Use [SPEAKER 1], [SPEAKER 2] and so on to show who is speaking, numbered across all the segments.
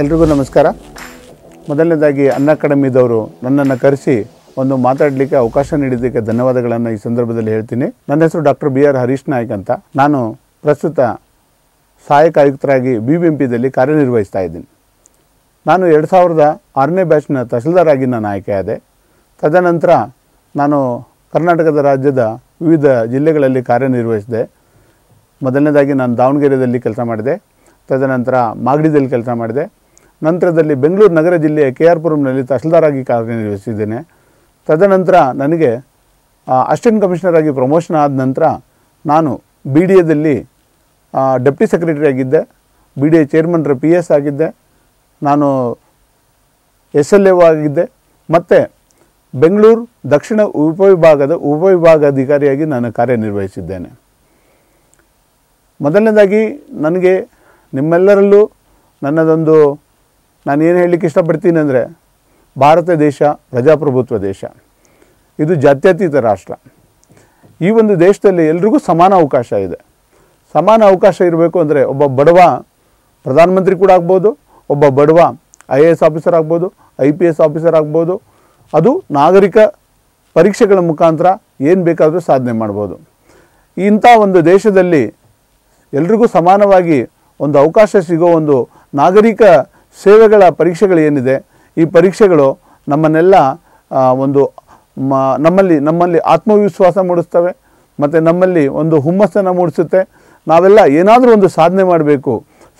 [SPEAKER 1] ಎಲ್ರಿಗೂ ನಮಸ್ಕಾರ ಮೊದಲನೇದಾಗಿ ಅನ್ನ ಅಕಾಡೆಮಿದವರು ನನ್ನನ್ನು ಕರೆಸಿ ಒಂದು ಮಾತಾಡಲಿಕ್ಕೆ ಅವಕಾಶ ನೀಡಿದ್ದಕ್ಕೆ ಧನ್ಯವಾದಗಳನ್ನು ಈ ಸಂದರ್ಭದಲ್ಲಿ ಹೇಳ್ತೀನಿ ನನ್ನ ಹೆಸರು doctor B R Harish Naik ಅಂತ ನಾನು ಪ್ರಸ್ತುತ ಸಹಾಯಕ ಆಯುಕ್ತರಾಗಿ ಬಿ ಬಿ ಎಂ ಪಿದಲ್ಲಿ ಕಾರ್ಯನಿರ್ವಹಿಸ್ತಾ ಇದ್ದೀನಿ ನಾನು ಎರಡು ಸಾವಿರದ ಆರನೇ ಬ್ಯಾಚ್ನ ತಹಸೀಲ್ದಾರ್ ಆಗಿ ನಾನು ಆಯ್ಕೆಯಾದೆ ತದನಂತರ ನಾನು ಕರ್ನಾಟಕದ ರಾಜ್ಯದ ವಿವಿಧ ಜಿಲ್ಲೆಗಳಲ್ಲಿ ಕಾರ್ಯನಿರ್ವಹಿಸಿದೆ ಮೊದಲನೇದಾಗಿ ನಾನು ದಾವಣಗೆರೆಯಲ್ಲಿ ಕೆಲಸ ಮಾಡಿದೆ ತದನಂತರ ಮಾಗಡಿದಲ್ಲಿ ಕೆಲಸ ಮಾಡಿದೆ ನಂತರದಲ್ಲಿ ಬೆಂಗಳೂರು ನಗರ ಜಿಲ್ಲೆಯ ಕೆ ಆರ್ ಪುರಂನಲ್ಲಿ ತಹಸೀಲ್ದಾರಾಗಿ ಕಾರ್ಯನಿರ್ವಹಿಸಿದ್ದೇನೆ ತದನಂತರ ನನಗೆ ಅಸಿಸ್ಟೆಂಟ್ ಕಮಿಷನರ್ ಆಗಿ ಪ್ರಮೋಷನ್ ಆದ ನಂತರ ನಾನು ಬಿ ಡಿ ಎದಲ್ಲಿ ಡೆಪ್ಟಿ ಸೆಕ್ರೆಟರಿ ಆಗಿದ್ದೆ ಬಿ ಡಿ ಎ ಚೇರ್ಮನ್ರ ಪಿ ಎಸ್ ಆಗಿದ್ದೆ ನಾನು ಎಸ್ ಎಲ್ ಎ ಆಗಿದ್ದೆ ಮತ್ತು ಬೆಂಗಳೂರು ದಕ್ಷಿಣ ಉಪವಿಭಾಗದ ಉಪವಿಭಾಗಾಧಿಕಾರಿಯಾಗಿ ನಾನು ಕಾರ್ಯನಿರ್ವಹಿಸಿದ್ದೇನೆ ಮೊದಲನೇದಾಗಿ ನನಗೆ ನಿಮ್ಮೆಲ್ಲರಲ್ಲೂ ನನ್ನದೊಂದು ನಾನೇನು ಹೇಳಲಿಕ್ಕೆ ಇಷ್ಟಪಡ್ತೀನಿ ಅಂದರೆ ಭಾರತ ದೇಶ ಪ್ರಜಾಪ್ರಭುತ್ವ ದೇಶ ಇದು ಜಾತ್ಯತೀತ ರಾಷ್ಟ್ರ ಈ ಒಂದು ದೇಶದಲ್ಲಿ ಎಲ್ರಿಗೂ ಸಮಾನ ಅವಕಾಶ ಇದೆ ಸಮಾನ ಅವಕಾಶ ಇರಬೇಕು ಅಂದರೆ ಒಬ್ಬ ಬಡವ ಪ್ರಧಾನಮಂತ್ರಿ ಕೂಡ ಆಗ್ಬೋದು ಒಬ್ಬ ಬಡವ ಐ ಎ ಎಸ್ ಆಫೀಸರ್ ಆಗ್ಬೋದು ಐ ಪಿ ಎಸ್ ಆಫೀಸರ್ ಆಗ್ಬೋದು ಅದು ನಾಗರಿಕ ಪರೀಕ್ಷೆಗಳ ಮುಖಾಂತರ ಏನು ಬೇಕಾದರೂ ಸಾಧನೆ ಮಾಡ್ಬೋದು ಇಂಥ ಒಂದು ದೇಶದಲ್ಲಿ ಎಲ್ರಿಗೂ ಸಮಾನವಾಗಿ ಒಂದು ಅವಕಾಶ ಸಿಗೋ ಒಂದು ನಾಗರಿಕ ಸೇವೆಗಳ ಪರೀಕ್ಷೆಗಳು ಏನಿದೆ ಈ ಪರೀಕ್ಷೆಗಳು ನಮ್ಮನ್ನೆಲ್ಲ ಒಂದು ಮ ನಮ್ಮಲ್ಲಿ ನಮ್ಮಲ್ಲಿ ಆತ್ಮವಿಶ್ವಾಸ ಮೂಡಿಸ್ತವೆ ಮತ್ತು ನಮ್ಮಲ್ಲಿ ಒಂದು ಹುಮ್ಮಸ್ಸನ್ನು ಮೂಡಿಸುತ್ತೆ ನಾವೆಲ್ಲ ಏನಾದರೂ ಒಂದು ಸಾಧನೆ ಮಾಡಬೇಕು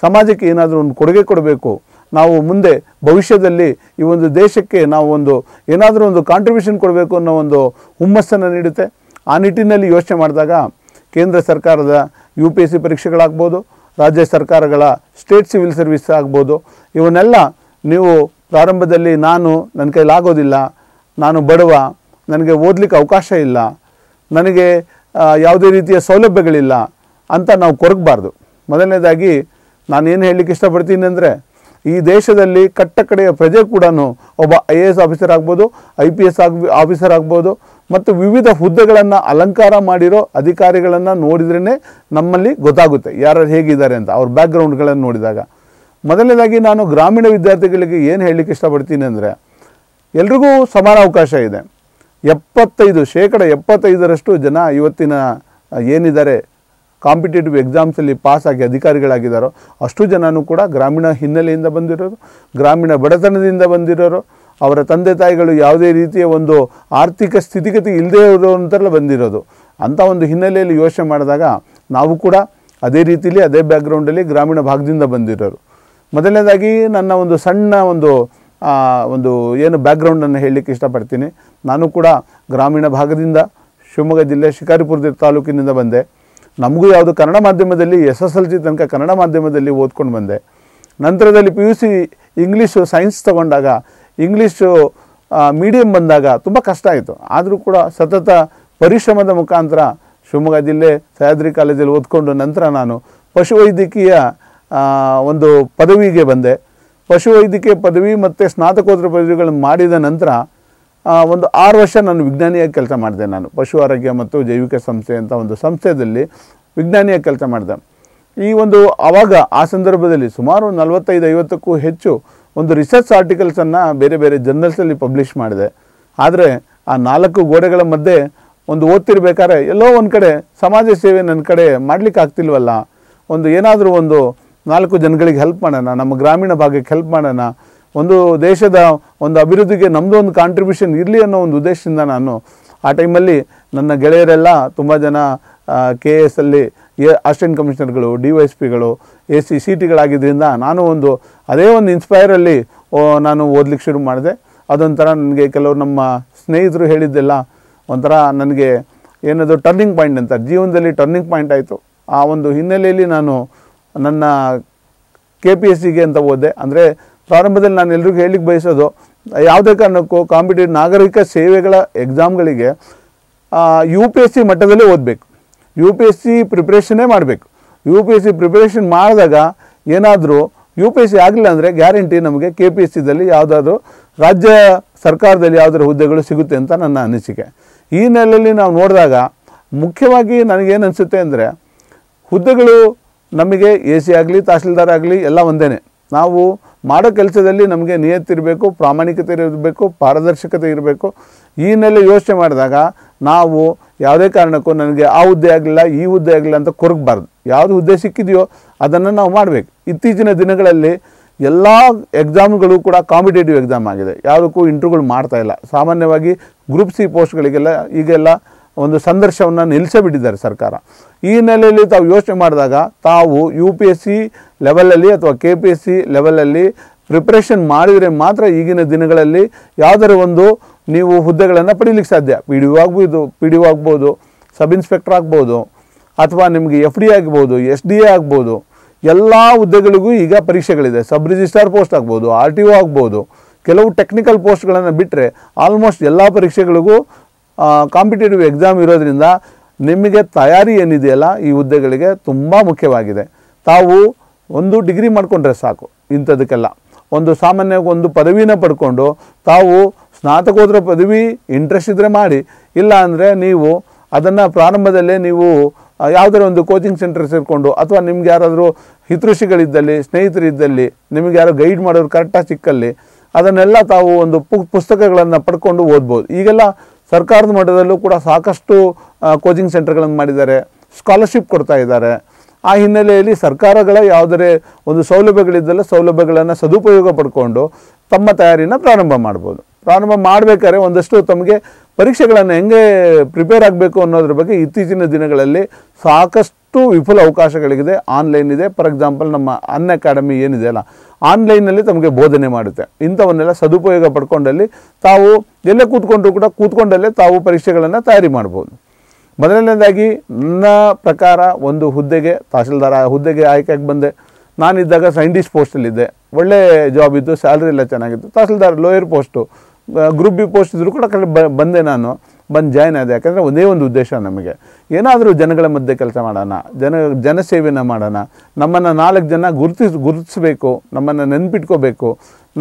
[SPEAKER 1] ಸಮಾಜಕ್ಕೆ ಏನಾದರೂ ಒಂದು ಕೊಡುಗೆ ಕೊಡಬೇಕು ನಾವು ಮುಂದೆ ಭವಿಷ್ಯದಲ್ಲಿ ಈ ಒಂದು ದೇಶಕ್ಕೆ ನಾವು ಒಂದು ಏನಾದರೂ ಒಂದು ಕಾಂಟ್ರಿಬ್ಯೂಷನ್ ಕೊಡಬೇಕು ಅನ್ನೋ ಒಂದು ಹುಮ್ಮಸ್ಸನ್ನು ನೀಡುತ್ತೆ ಆ ನಿಟ್ಟಿನಲ್ಲಿ ಯೋಚನೆ ಮಾಡಿದಾಗ ಕೇಂದ್ರ ಸರ್ಕಾರದ ಯು ಪಿ ಎಸ್ ಸಿ ಪರೀಕ್ಷೆಗಳಾಗ್ಬೋದು ರಾಜ್ಯ ಸರ್ಕಾರಗಳ ಸ್ಟೇಟ್ ಸಿವಿಲ್ ಸರ್ವಿಸ್ ಆಗ್ಬೋದು ಇವನ್ನೆಲ್ಲ ನೀವು ಪ್ರಾರಂಭದಲ್ಲಿ ನಾನು ನನ್ನ ಕೈಲಾಗೋದಿಲ್ಲ ನಾನು ಬಡವ ನನಗೆ ಓದಲಿಕ್ಕೆ ಅವಕಾಶ ಇಲ್ಲ ನನಗೆ ಯಾವುದೇ ರೀತಿಯ ಸೌಲಭ್ಯಗಳಿಲ್ಲ ಅಂತ ನಾವು ಕೊರಗಬಾರ್ದು ಮೊದಲನೇದಾಗಿ ಏನು ಹೇಳಲಿಕ್ಕೆ ಇಷ್ಟಪಡ್ತೀನಿ ಅಂದರೆ ಈ ದೇಶದಲ್ಲಿ ಕಟ್ಟಕಡೆಯ ಪ್ರಜೆ ಕೂಡ ಒಬ್ಬ ಐ ಎ ಎಸ್ ಆಫೀಸರ್ ಆಗ್ಬೋದು ಐ ಪಿ ಎಸ್ ಆಗಿ ಆಫೀಸರ್ ಆಗ್ಬೋದು ಮತ್ತು ವಿವಿಧ ಹುದ್ದೆಗಳನ್ನು ಅಲಂಕಾರ ಮಾಡಿರೋ ಅಧಿಕಾರಿಗಳನ್ನು ನೋಡಿದ್ರೇ ನಮ್ಮಲ್ಲಿ ಗೊತ್ತಾಗುತ್ತೆ ಯಾರು ಹೇಗಿದ್ದಾರೆ ಅಂತ ಅವ್ರ ಬ್ಯಾಕ್ಗ್ರೌಂಡ್ಗಳನ್ನು ನೋಡಿದಾಗ ಮೊದಲನೇದಾಗಿ ನಾನು ಗ್ರಾಮೀಣ ವಿದ್ಯಾರ್ಥಿಗಳಿಗೆ ಏನು ಹೇಳಲಿಕ್ಕೆ ಇಷ್ಟಪಡ್ತೀನಿ ಅಂದರೆ ಎಲ್ರಿಗೂ ಸಮಾನ ಅವಕಾಶ ಇದೆ ಎಪ್ಪತ್ತೈದು ಶೇಕಡ ಎಪ್ಪತ್ತೈದರಷ್ಟು ಜನ ಇವತ್ತಿನ ಏನಿದ್ದಾರೆ ಕಾಂಪಿಟೇಟಿವ್ ಎಕ್ಸಾಮ್ಸಲ್ಲಿ ಪಾಸಾಗಿ ಅಧಿಕಾರಿಗಳಾಗಿದ್ದಾರೋ ಅಷ್ಟು ಜನನೂ ಕೂಡ ಗ್ರಾಮೀಣ ಹಿನ್ನೆಲೆಯಿಂದ ಬಂದಿರೋರು ಗ್ರಾಮೀಣ ಬಡತನದಿಂದ ಬಂದಿರೋರು ಅವರ ತಂದೆ ತಾಯಿಗಳು ಯಾವುದೇ ರೀತಿಯ ಒಂದು ಆರ್ಥಿಕ ಸ್ಥಿತಿಗತಿ ಇಲ್ಲದೆ ಇರೋ ಬಂದಿರೋದು ಅಂಥ ಒಂದು ಹಿನ್ನೆಲೆಯಲ್ಲಿ ಯೋಚನೆ ಮಾಡಿದಾಗ ನಾವು ಕೂಡ ಅದೇ ರೀತಿಯಲ್ಲಿ ಅದೇ ಬ್ಯಾಕ್ಗ್ರೌಂಡಲ್ಲಿ ಗ್ರಾಮೀಣ ಭಾಗದಿಂದ ಬಂದಿರೋರು ಮೊದಲನೇದಾಗಿ ನನ್ನ ಒಂದು ಸಣ್ಣ ಒಂದು ಒಂದು ಏನು ಬ್ಯಾಕ್ಗ್ರೌಂಡನ್ನು ಹೇಳಲಿಕ್ಕೆ ಇಷ್ಟಪಡ್ತೀನಿ ನಾನು ಕೂಡ ಗ್ರಾಮೀಣ ಭಾಗದಿಂದ ಶಿವಮೊಗ್ಗ ಜಿಲ್ಲೆ ಶಿಕಾರಿಪುರದ ತಾಲೂಕಿನಿಂದ ಬಂದೆ ನಮಗೂ ಯಾವುದು ಕನ್ನಡ ಮಾಧ್ಯಮದಲ್ಲಿ ಎಸ್ ಎಸ್ ಎಲ್ ಸಿ ತನಕ ಕನ್ನಡ ಮಾಧ್ಯಮದಲ್ಲಿ ಓದ್ಕೊಂಡು ಬಂದೆ ನಂತರದಲ್ಲಿ P U C English science ತಗೊಂಡಾಗ ಇಂಗ್ಲೀಷು ಮೀಡಿಯಂ ಬಂದಾಗ ತುಂಬ ಕಷ್ಟ ಆಯಿತು ಆದರೂ ಕೂಡ ಸತತ ಪರಿಶ್ರಮದ ಮುಖಾಂತರ ಶಿವಮೊಗ್ಗ ಜಿಲ್ಲೆ ಸಹ್ಯಾದ್ರಿ ಕಾಲೇಜಲ್ಲಿ ಓದ್ಕೊಂಡ ನಂತರ ನಾನು ಪಶುವೈದ್ಯಕೀಯ ಒಂದು ಪದವಿಗೆ ಬಂದೆ ಪಶುವೈದ್ಯಕೀಯ ಪದವಿ ಮತ್ತು ಸ್ನಾತಕೋತ್ತರ ಪದವಿಗಳನ್ನು ಮಾಡಿದ ನಂತರ ಒಂದು ಆರು ವರ್ಷ ನಾನು ವಿಜ್ಞಾನಿಯಾಗಿ ಕೆಲಸ ಮಾಡಿದೆ ನಾನು ಪಶು ಆರೋಗ್ಯ ಮತ್ತು ಜೈವಿಕ ಸಂಸ್ಥೆ ಅಂತ ಒಂದು ಸಂಸ್ಥೆಯಲ್ಲಿ ವಿಜ್ಞಾನಿಯಾಗಿ ಕೆಲಸ ಮಾಡಿದೆ ಈ ಒಂದು ಆವಾಗ ಆ ಸಂದರ್ಭದಲ್ಲಿ ಸುಮಾರು ನಲವತ್ತೈದು ಐವತ್ತಕ್ಕೂ ಹೆಚ್ಚು ಒಂದು ರಿಸರ್ಚ್ ಆರ್ಟಿಕಲ್ಸನ್ನು ಬೇರೆ ಬೇರೆ ಜರ್ನಲ್ಸಲ್ಲಿ ಪಬ್ಲಿಷ್ ಮಾಡಿದೆ ಆದರೆ ಆ ನಾಲ್ಕು ಗೋಡೆಗಳ ಮಧ್ಯೆ ಒಂದು ಓದ್ತಿರ್ಬೇಕಾದ್ರೆ ಎಲ್ಲೋ ಒಂದು ಕಡೆ ಸಮಾಜ ಸೇವೆ ನನ್ನ ಕಡೆ ಮಾಡಲಿಕ್ಕೆ ಆಗ್ತಿಲ್ವಲ್ಲ ಒಂದು ಏನಾದರೂ ಒಂದು ನಾಲ್ಕು ಜನಗಳಿಗೆ ಹೆಲ್ಪ್ ಮಾಡೋಣ ನಮ್ಮ ಗ್ರಾಮೀಣ ಭಾಗಕ್ಕೆ ಹೆಲ್ಪ್ ಮಾಡೋಣ ಒಂದು ದೇಶದ ಒಂದು ಅಭಿವೃದ್ಧಿಗೆ ನಮ್ಮದು ಒಂದು ಕಾಂಟ್ರಿಬ್ಯೂಷನ್ ಇರಲಿ ಅನ್ನೋ ಒಂದು ಉದ್ದೇಶದಿಂದ ನಾನು ಆ ಟೈಮಲ್ಲಿ ನನ್ನ ಗೆಳೆಯರೆಲ್ಲ ತುಂಬ ಜನ ಕೆ ಎ ಎಸ್ಸಲ್ಲಿ ಅಲ್ಲಿ ಅಸಿಸ್ಟೆಂಟ್ ಕಮಿಷನರ್ಗಳು ಡಿ ವೈ ಎಸ್ ಪಿಗಳು ಎ ಸಿ ಸಿ ಟಿಗಳಾಗಿದ್ದರಿಂದ ನಾನು ಒಂದು ಅದೇ ಒಂದು ಇನ್ಸ್ಪೈರಲ್ಲಿ ನಾನು ಓದ್ಲಿಕ್ಕೆ ಶುರು ಮಾಡಿದೆ ಅದೊಂಥರ ನನಗೆ ಕೆಲವರು ನಮ್ಮ ಸ್ನೇಹಿತರು ಹೇಳಿದ್ದೆಲ್ಲ ಒಂಥರ ನನಗೆ ಏನದು ಟರ್ನಿಂಗ್ ಪಾಯಿಂಟ್ ಅಂತ ಜೀವನದಲ್ಲಿ ಟರ್ನಿಂಗ್ ಪಾಯಿಂಟ್ ಆಯಿತು ಆ ಒಂದು ಹಿನ್ನೆಲೆಯಲ್ಲಿ ನಾನು ನನ್ನ ಕೆ ಪಿ ಎಸ್ ಸಿಗೆ ಅಂತ ಓದೆ ಅಂದರೆ ಪ್ರಾರಂಭದಲ್ಲಿ ನಾನು ಎಲ್ರಿಗೂ ಹೇಳಲಿಕ್ಕೆ ಬಯಸೋದು ಯಾವುದೇ ಕಾರಣಕ್ಕೂ ಕಾಂಪಿಟೇಟಿವ್ ನಾಗರಿಕ ಸೇವೆಗಳ ಎಕ್ಸಾಮ್ಗಳಿಗೆ ಯು ಪಿ ಎಸ್ ಸಿ ಮಟ್ಟದಲ್ಲೇ ಓದಬೇಕು ಯು ಪಿ ಎಸ್ ಸಿ ಪ್ರಿಪ್ರೇಷನ್ನೇ ಮಾಡಬೇಕು U P S C preparation ಮಾಡಿದಾಗ ಏನಾದರೂ ಯು ಪಿ ಎಸ್ ಸಿ ಆಗಲಿಲ್ಲ ಅಂದರೆ ಗ್ಯಾರಂಟಿ ನಮಗೆ ಕೆ ಪಿ ಎಸ್ ಸಿದಲ್ಲಿ ಯಾವುದಾದ್ರೂ ರಾಜ್ಯ ಸರ್ಕಾರದಲ್ಲಿ ಯಾವುದಾದ್ರು ಹುದ್ದೆಗಳು ಸಿಗುತ್ತೆ ಅಂತ ನನ್ನ ಅನಿಸಿಕೆ ಈ ನೆಲೆಯಲ್ಲಿ ನಾವು ನೋಡಿದಾಗ ಮುಖ್ಯವಾಗಿ ನನಗೇನು ಅನಿಸುತ್ತೆ ಅಂದರೆ ಹುದ್ದೆಗಳು ನಮಗೆ ಎ ಸಿ ಆಗಲಿ ತಹಸೀಲ್ದಾರ್ ಆಗಲಿ ಎಲ್ಲ ಒಂದೇ ನಾವು ಮಾಡೋ ಕೆಲಸದಲ್ಲಿ ನಮಗೆ ನಿಯತ್ತಿರಬೇಕು ಪ್ರಾಮಾಣಿಕತೆ ಇರಬೇಕು ಪಾರದರ್ಶಕತೆ ಇರಬೇಕು ಈ ನೆಲೆ ಯೋಚನೆ ಮಾಡಿದಾಗ ನಾವು ಯಾವುದೇ ಕಾರಣಕ್ಕೂ ನನಗೆ ಆ ಹುದ್ದೆ ಆಗಲಿಲ್ಲ ಈ ಹುದ್ದೆ ಆಗಲಿಲ್ಲ ಅಂತ ಕೊರಗಬಾರ್ದು ಯಾವುದು ಹುದ್ದೆ ಸಿಕ್ಕಿದೆಯೋ ಅದನ್ನು ನಾವು ಮಾಡಬೇಕು ಇತ್ತೀಚಿನ ದಿನಗಳಲ್ಲಿ ಎಲ್ಲ ಎಕ್ಸಾಮ್ಗಳು ಕೂಡ ಕಾಂಪಿಟೇಟಿವ್ ಎಕ್ಸಾಮ್ ಆಗಿದೆ ಯಾವುದಕ್ಕೂ ಇಂಟ್ರ್ಯೂಗಳು ಮಾಡ್ತಾ ಇಲ್ಲ ಸಾಮಾನ್ಯವಾಗಿ ಗ್ರೂಪ್ ಸಿ ಪೋಸ್ಟ್ಗಳಿಗೆಲ್ಲ ಈಗೆಲ್ಲ ಒಂದು ಸಂದರ್ಶವನ್ನು ನಿಲ್ಲಿಸೇ ಬಿಟ್ಟಿದ್ದಾರೆ ಸರ್ಕಾರ ಈ ನೆಲೆಯಲ್ಲಿ ತಾವು ಯೋಚನೆ ಮಾಡಿದಾಗ ತಾವು ಯು ಪಿ ಎಸ್ ಸಿ ಲೆವೆಲಲ್ಲಿ ಅಥವಾ ಕೆ ಪಿ ಎಸ್ ಸಿ ಲೆವೆಲಲ್ಲಿ ಪ್ರಿಪ್ರೇಷನ್ ಮಾಡಿದರೆ ಮಾತ್ರ ಈಗಿನ ದಿನಗಳಲ್ಲಿ ಯಾವುದರ ಒಂದು ನೀವು ಹುದ್ದೆಗಳನ್ನು ಪಡೀಲಿಕ್ಕೆ ಸಾಧ್ಯ ಪಿ ಡಿ ಒ ಆಗ್ಬೋದು ಪಿ ಡಿ ಒ ಆಗ್ಬೋದು ಸಬ್ ಇನ್ಸ್ಪೆಕ್ಟರ್ ಆಗ್ಬೋದು ಅಥವಾ ನಿಮಗೆ ಎಫ್ ಡಿ ಆಗ್ಬೋದು ಎಸ್ ಡಿ ಎ ಆಗ್ಬೋದು ಎಲ್ಲ ಹುದ್ದೆಗಳಿಗೂ ಈಗ ಪರೀಕ್ಷೆಗಳಿದೆ ಸಬ್ ರಿಜಿಸ್ಟ್ರಾರ್ ಪೋಸ್ಟ್ ಆಗ್ಬೋದು ಆರ್ ಟಿ ಒ ಆಗ್ಬೋದು ಕೆಲವು ಟೆಕ್ನಿಕಲ್ ಪೋಸ್ಟ್ಗಳನ್ನು ಬಿಟ್ಟರೆ ಆಲ್ಮೋಸ್ಟ್ ಎಲ್ಲ ಪರೀಕ್ಷೆಗಳಿಗೂ ಕಾಂಪಿಟೇಟಿವ್ ಎಕ್ಸಾಮ್ ಇರೋದರಿಂದ ನಿಮಗೆ ತಯಾರಿ ಏನಿದೆಯಲ್ಲ ಈ ಹುದ್ದೆಗಳಿಗೆ ತುಂಬ ಮುಖ್ಯವಾಗಿದೆ ತಾವು ಒಂದು ಡಿಗ್ರಿ ಮಾಡಿಕೊಂಡ್ರೆ ಸಾಕು ಇಂಥದಕ್ಕೆಲ್ಲ ಒಂದು ಸಾಮಾನ್ಯವಾಗಿ ಒಂದು ಪದವಿನ ಪಡ್ಕೊಂಡು ತಾವು ಸ್ನಾತಕೋತ್ತರ ಪದವಿ ಇಂಟ್ರೆಸ್ಟ್ ಇದ್ದರೆ ಮಾಡಿ ಇಲ್ಲ ಅಂದರೆ ನೀವು ಅದನ್ನು ಪ್ರಾರಂಭದಲ್ಲೇ ನೀವು ಯಾವುದೇ ಒಂದು ಕೋಚಿಂಗ್ ಸೆಂಟರ್ ಸೇರಿಕೊಂಡು ಅಥವಾ ನಿಮ್ಗೆ ಯಾರಾದರೂ ಹಿತೃಷಿಗಳಿದ್ದಲ್ಲಿ ಸ್ನೇಹಿತರಿದ್ದಲ್ಲಿ ನಿಮಗೆ ಯಾರೋ ಗೈಡ್ ಮಾಡೋರು ಕರೆಕ್ಟಾಗಿ ಸಿಕ್ಕಲ್ಲಿ ಅದನ್ನೆಲ್ಲ ತಾವು ಒಂದು ಪುಸ್ತಕಗಳನ್ನು ಪಡ್ಕೊಂಡು ಓದ್ಬೋದು ಈಗೆಲ್ಲ ಸರ್ಕಾರದ ಮಟ್ಟದಲ್ಲೂ ಕೂಡ ಸಾಕಷ್ಟು ಕೋಚಿಂಗ್ ಸೆಂಟರ್ಗಳನ್ನು ಮಾಡಿದ್ದಾರೆ ಸ್ಕಾಲರ್ಶಿಪ್ ಕೊಡ್ತಾ ಇದ್ದಾರೆ ಆ ಹಿನ್ನೆಲೆಯಲ್ಲಿ ಸರ್ಕಾರಗಳ ಯಾವುದೇ ಒಂದು ಸೌಲಭ್ಯಗಳಿದ್ದಲ್ಲ ಸೌಲಭ್ಯಗಳನ್ನು ಸದುಪಯೋಗ ಪಡ್ಕೊಂಡು ತಮ್ಮ ತಯಾರಿನ ಪ್ರಾರಂಭ ಮಾಡ್ಬೋದು ಪ್ರಾರಂಭ ಮಾಡಬೇಕಾದ್ರೆ ಒಂದಷ್ಟು ತಮಗೆ ಪರೀಕ್ಷೆಗಳನ್ನು ಹೆಂಗೆ ಪ್ರಿಪೇರ್ ಆಗಬೇಕು ಅನ್ನೋದ್ರ ಬಗ್ಗೆ ಇತ್ತೀಚಿನ ದಿನಗಳಲ್ಲಿ ಸಾಕಷ್ಟು ಸಾಕಷ್ಟು ವಿಫುಲ ಅವಕಾಶಗಳಿಗಿದೆ ಆನ್ಲೈನ್ ಇದೆ ಫಾರ್ ಎಕ್ಸಾಂಪಲ್ ನಮ್ಮ ಅನ್ ಅಕಾಡೆಮಿ ಏನಿದೆ ಅಲ್ಲ ಆನ್ಲೈನಲ್ಲಿ ತಮಗೆ ಬೋಧನೆ ಮಾಡುತ್ತೆ ಇಂಥವನ್ನೆಲ್ಲ ಸದುಪಯೋಗ ಪಡ್ಕೊಂಡಲ್ಲಿ ತಾವು ಎಲ್ಲೇ ಕೂತ್ಕೊಂಡ್ರು ಕೂಡ ಕೂತ್ಕೊಂಡಲ್ಲೇ ತಾವು ಪರೀಕ್ಷೆಗಳನ್ನು ತಯಾರಿ ಮಾಡ್ಬೋದು ಮೊದಲನೇದಾಗಿ ನನ್ನ ಪ್ರಕಾರ ಒಂದು ಹುದ್ದೆಗೆ ತಹಸೀಲ್ದಾರ ಹುದ್ದೆಗೆ ಆಯ್ಕೆಯಾಗಿ ಬಂದೆ ನಾನಿದ್ದಾಗ ಸೈಂಟಿಸ್ಟ್ ಪೋಸ್ಟಲ್ಲಿದ್ದೆ ಒಳ್ಳೆ ಜಾಬ್ ಇತ್ತು ಸ್ಯಾಲ್ರಿ ಎಲ್ಲ ಚೆನ್ನಾಗಿತ್ತು tahsildar lower post group B post ಇದ್ದರೂ ಕೂಡ ಕಡೆ ಬಂದೆ ನಾನು ಬಂದು ಜಾಯ್ನ್ ಆದ ಯಾಕಂದರೆ ಒಂದೇ ಒಂದು ಉದ್ದೇಶ ನಮಗೆ ಏನಾದರೂ ಜನಗಳ ಮಧ್ಯೆ ಕೆಲಸ ಮಾಡೋಣ ಜನ ಜನಸೇವೆನ ಮಾಡೋಣ ನಮ್ಮನ್ನು ನಾಲ್ಕು ಜನ ಗುರುತಿಸ್ ಗುರುತಿಸಬೇಕು ನಮ್ಮನ್ನು ನೆನ್ಪಿಟ್ಕೋಬೇಕು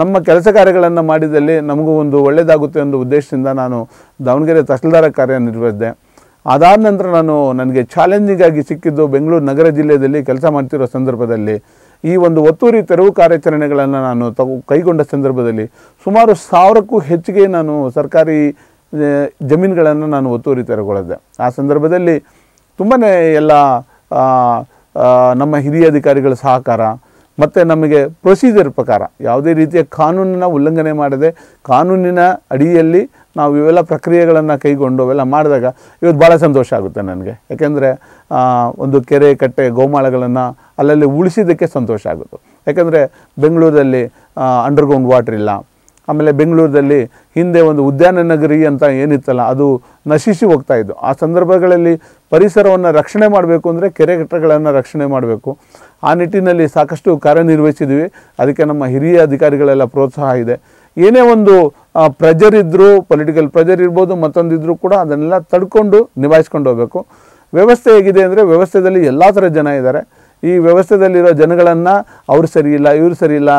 [SPEAKER 1] ನಮ್ಮ ಕೆಲಸ ಕಾರ್ಯಗಳನ್ನು ಮಾಡಿದಲ್ಲಿ ನಮಗೂ ಒಂದು ಒಳ್ಳೆಯದಾಗುತ್ತೆ ಅನ್ನೋ ಉದ್ದೇಶದಿಂದ ನಾನು ದಾವಣಗೆರೆ ತಹಸೀಲ್ದಾರ ಕಾರ್ಯ ನಿರ್ವಹಿಸಿದೆ ಅದಾದ ನಂತರ ನಾನು ನನಗೆ ಚಾಲೆಂಜಿಂಗ್ ಸಿಕ್ಕಿದ್ದು ಬೆಂಗಳೂರು ನಗರ ಜಿಲ್ಲೆಯಲ್ಲಿ ಕೆಲಸ ಮಾಡ್ತಿರೋ ಸಂದರ್ಭದಲ್ಲಿ ಈ ಒಂದು ಒತ್ತುವರಿ ತೆರವು ಕಾರ್ಯಾಚರಣೆಗಳನ್ನು ನಾನು ತಗೋ ಕೈಗೊಂಡ ಸಂದರ್ಭದಲ್ಲಿ ಸುಮಾರು ಸಾವಿರಕ್ಕೂ ಹೆಚ್ಚಿಗೆ ನಾನು ಸರ್ಕಾರಿ ಜಮೀನುಗಳನ್ನು ನಾನು ಒತ್ತುವರಿ ತೆರೆಗೊಳ್ಳದೆ ಆ ಸಂದರ್ಭದಲ್ಲಿ ತುಂಬಾ ಎಲ್ಲ ನಮ್ಮ ಹಿರಿಯ ಅಧಿಕಾರಿಗಳ ಸಹಕಾರ ಮತ್ತು ನಮಗೆ ಪ್ರೊಸೀಜರ್ ಪ್ರಕಾರ ಯಾವುದೇ ರೀತಿಯ ಕಾನೂನಿನ ಉಲ್ಲಂಘನೆ ಮಾಡದೆ ಕಾನೂನಿನ ಅಡಿಯಲ್ಲಿ ನಾವು ಇವೆಲ್ಲ ಪ್ರಕ್ರಿಯೆಗಳನ್ನು ಕೈಗೊಂಡು ಅವೆಲ್ಲ ಮಾಡಿದಾಗ ಇವತ್ತು ಭಾಳ ಸಂತೋಷ ಆಗುತ್ತೆ ನನಗೆ ಯಾಕೆಂದರೆ ಒಂದು ಕೆರೆ ಕಟ್ಟೆ ಗೋಮಾಳಗಳನ್ನು ಅಲ್ಲಲ್ಲಿ ಉಳಿಸಿದ್ದಕ್ಕೆ ಸಂತೋಷ ಆಗುತ್ತೆ ಯಾಕೆಂದರೆ ಬೆಂಗಳೂರಲ್ಲಿ ಅಂಡರ್ಗ್ರೌಂಡ್ ವಾಟ್ರ್ ಇಲ್ಲ ಆಮೇಲೆ ಬೆಂಗಳೂರಿನಲ್ಲಿ ಹಿಂದೆ ಒಂದು ಉದ್ಯಾನ ನಗರಿ ಅಂತ ಏನಿತ್ತಲ್ಲ ಅದು ನಶಿಸಿ ಹೋಗ್ತಾ ಇದ್ದು ಆ ಸಂದರ್ಭಗಳಲ್ಲಿ ಪರಿಸರವನ್ನು ರಕ್ಷಣೆ ಮಾಡಬೇಕು ಅಂದರೆ ಕೆರೆ ಘಟ್ಟಗಳನ್ನು ರಕ್ಷಣೆ ಮಾಡಬೇಕು ಆ ನಿಟ್ಟಿನಲ್ಲಿ ಸಾಕಷ್ಟು ಕಾರ್ಯನಿರ್ವಹಿಸಿದ್ವಿ ಅದಕ್ಕೆ ನಮ್ಮ ಹಿರಿಯ ಅಧಿಕಾರಿಗಳೆಲ್ಲ ಪ್ರೋತ್ಸಾಹ ಇದೆ ಏನೇ ಒಂದು ಇದ್ದರೂ ಪೊಲಿಟಿಕಲ್ ಪ್ರೆಜರ್ ಇರ್ಬೋದು ಮತ್ತೊಂದಿದ್ರೂ ಕೂಡ ಅದನ್ನೆಲ್ಲ ತಡ್ಕೊಂಡು ನಿಭಾಯಿಸ್ಕೊಂಡು ಹೋಗಬೇಕು ವ್ಯವಸ್ಥೆ ಹೇಗಿದೆ ಅಂದರೆ ವ್ಯವಸ್ಥೆಯಲ್ಲಿ ಎಲ್ಲ ಥರ ಜನ ಇದ್ದಾರೆ ಈ ವ್ಯವಸ್ಥೆಯಲ್ಲಿರೋ ಜನಗಳನ್ನು ಅವರು ಸರಿಯಿಲ್ಲ ಇವರು ಸರಿಯಿಲ್ಲ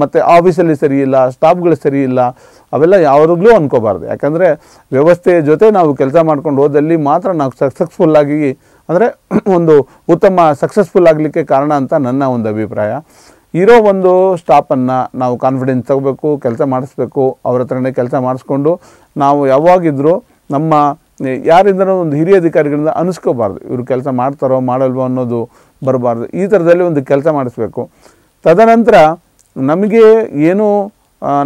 [SPEAKER 1] ಮತ್ತು ಆಫೀಸಲ್ಲಿ ಸರಿಯಿಲ್ಲ ಸ್ಟಾಫ್ಗಳು ಸರಿಯಿಲ್ಲ ಅವೆಲ್ಲ ಯಾವಾಗಲೂ ಅಂದ್ಕೋಬಾರ್ದು ಯಾಕಂದರೆ ವ್ಯವಸ್ಥೆಯ ಜೊತೆ ನಾವು ಕೆಲಸ ಮಾಡ್ಕೊಂಡು ಹೋದಲ್ಲಿ ಮಾತ್ರ ನಾವು ಸಕ್ಸಸ್ಫುಲ್ಲಾಗಿ ಅಂದರೆ ಒಂದು ಉತ್ತಮ ಸಕ್ಸಸ್ಫುಲ್ ಆಗಲಿಕ್ಕೆ ಕಾರಣ ಅಂತ ನನ್ನ ಒಂದು ಅಭಿಪ್ರಾಯ ಇರೋ ಒಂದು ಸ್ಟಾಪನ್ನು ನಾವು ಕಾನ್ಫಿಡೆನ್ಸ್ ತಗೋಬೇಕು ಕೆಲಸ ಮಾಡಿಸ್ಬೇಕು ಅವ್ರ ಹತ್ರನೇ ಕೆಲಸ ಮಾಡಿಸ್ಕೊಂಡು ನಾವು ಯಾವಾಗಿದ್ದರೂ ನಮ್ಮ ಯಾರಿಂದ ಒಂದು ಹಿರಿಯ ಅಧಿಕಾರಿಗಳಿಂದ ಅನಿಸ್ಕೋಬಾರ್ದು ಇವರು ಕೆಲಸ ಮಾಡ್ತಾರೋ ಮಾಡಲ್ವೋ ಅನ್ನೋದು ಬರಬಾರ್ದು ಈ ಥರದಲ್ಲಿ ಒಂದು ಕೆಲಸ ಮಾಡಿಸ್ಬೇಕು ತದನಂತರ ನಮಗೆ ಏನು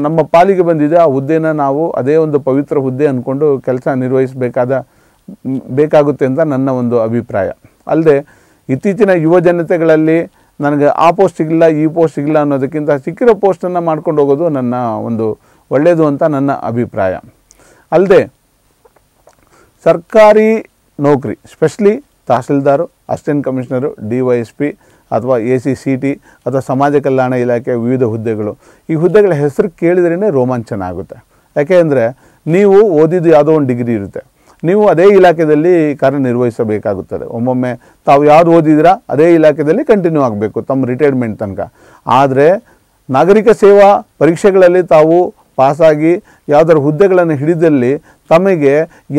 [SPEAKER 1] ನಮ್ಮ ಪಾಲಿಗೆ ಬಂದಿದೆ ಆ ಹುದ್ದೆನ ನಾವು ಅದೇ ಒಂದು ಪವಿತ್ರ ಹುದ್ದೆ ಅಂದ್ಕೊಂಡು ಕೆಲಸ ನಿರ್ವಹಿಸಬೇಕಾದ ಬೇಕಾಗುತ್ತೆ ಅಂತ ನನ್ನ ಒಂದು ಅಭಿಪ್ರಾಯ ಅಲ್ಲದೆ ಇತ್ತೀಚಿನ ಯುವ ಜನತೆಗಳಲ್ಲಿ ನನಗೆ ಆ ಪೋಸ್ಟ್ ಇಲ್ಲ ಈ ಪೋಸ್ಟ್ ಇಲ್ಲ ಅನ್ನೋದಕ್ಕಿಂತ ಸಿಕ್ಕಿರೋ ಪೋಸ್ಟನ್ನು ಮಾಡ್ಕೊಂಡು ಹೋಗೋದು ನನ್ನ ಒಂದು ಒಳ್ಳೆಯದು ಅಂತ ನನ್ನ ಅಭಿಪ್ರಾಯ ಅಲ್ಲದೆ ಸರ್ಕಾರಿ ನೌಕರಿ specially tahsildar assistant commissioner D Y S P ಅಥವಾ ಎ ಸಿ ಸಿ ಟಿ ಅಥವಾ ಸಮಾಜ ಕಲ್ಯಾಣ ಇಲಾಖೆಯ ವಿವಿಧ ಹುದ್ದೆಗಳು ಈ ಹುದ್ದೆಗಳ ಹೆಸರು ಕೇಳಿದ್ರೇ ರೋಮಾಂಚನ ಆಗುತ್ತೆ ಯಾಕೆ ಅಂದರೆ ನೀವು ಓದಿದ್ದು ಯಾವುದೋ ಒಂದು ಡಿಗ್ರಿ ಇರುತ್ತೆ ನೀವು ಅದೇ ಇಲಾಖೆಯಲ್ಲಿ ಕಾರ್ಯನಿರ್ವಹಿಸಬೇಕಾಗುತ್ತದೆ ಒಮ್ಮೊಮ್ಮೆ ತಾವು ಯಾವುದು ಓದಿದಿರಾ ಅದೇ ಇಲಾಖೆಯಲ್ಲಿ ಕಂಟಿನ್ಯೂ ಆಗಬೇಕು ತಮ್ಮ ರಿಟೈರ್ಮೆಂಟ್ ತನಕ ಆದರೆ ನಾಗರಿಕ ಸೇವಾ ಪರೀಕ್ಷೆಗಳಲ್ಲಿ ತಾವು ಪಾಸಾಗಿ ಯಾವುದಾದ್ರು ಹುದ್ದೆಗಳನ್ನು ಹಿಡಿದಲ್ಲಿ ತಮಗೆ